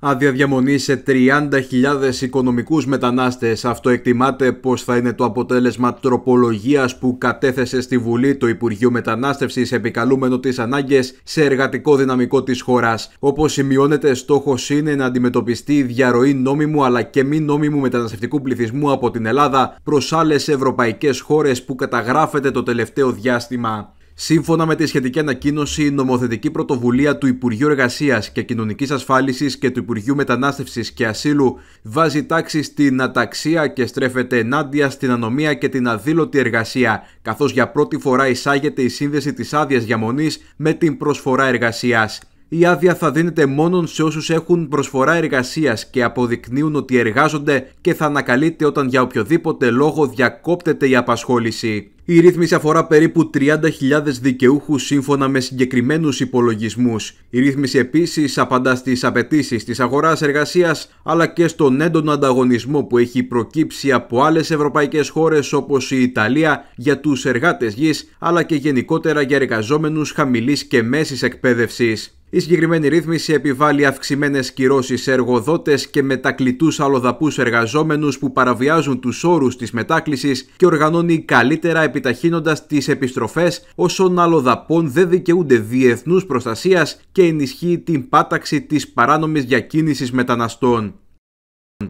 Άδεια διαμονή σε 30.000 οικονομικούς μετανάστες. Αυτό εκτιμάται πως θα είναι το αποτέλεσμα τροπολογίας που κατέθεσε στη Βουλή το Υπουργείο Μετανάστευσης επικαλούμενο τις ανάγκες σε εργατικό δυναμικό της χώρας. Όπως σημειώνεται στόχος είναι να αντιμετωπιστεί η διαρροή νόμιμου αλλά και μη νόμιμου μεταναστευτικού πληθυσμού από την Ελλάδα προς άλλες ευρωπαϊκές χώρες που καταγράφεται το τελευταίο διάστημα. Σύμφωνα με τη σχετική ανακοίνωση, η νομοθετική πρωτοβουλία του Υπουργείου Εργασίας και Κοινωνικής Ασφάλισης και του Υπουργείου Μετανάστευσης και Ασύλου βάζει τάξη στην αταξία και στρέφεται ενάντια στην ανομία και την αδήλωτη εργασία, καθώς για πρώτη φορά εισάγεται η σύνδεση της άδειας διαμονής με την προσφορά εργασίας η άδεια θα δίνεται μόνο σε όσους έχουν προσφορά εργασίας και αποδεικνύουν ότι εργάζονται και θα ανακαλείται όταν για οποιοδήποτε λόγο διακόπτεται η απασχόληση. Η ρύθμιση αφορά περίπου 30.000 δικαιούχους σύμφωνα με συγκεκριμένους υπολογισμούς. Η ρύθμιση επίσης απαντά στις απαιτήσεις της αγοράς εργασίας αλλά και στον έντονο ανταγωνισμό που έχει προκύψει από άλλες ευρωπαϊκές χώρες όπως η Ιταλία για τους εργάτες γης αλλά και γενικότερα για εργαζόμενους χαμηλής και μέσης εκπαίδευσης. Η συγκεκριμένη ρύθμιση επιβάλλει αυξημένες κυρώσεις σε εργοδότες και μετακλητούς αλλοδαπούς εργαζόμενους που παραβιάζουν τους όρους της μετάκλησης και οργανώνει καλύτερα επιταχύνοντας τις επιστροφές όσων αλλοδαπών δεν δικαιούνται διεθνούς προστασίας και ενισχύει την πάταξη της παράνομης διακίνησης μεταναστών.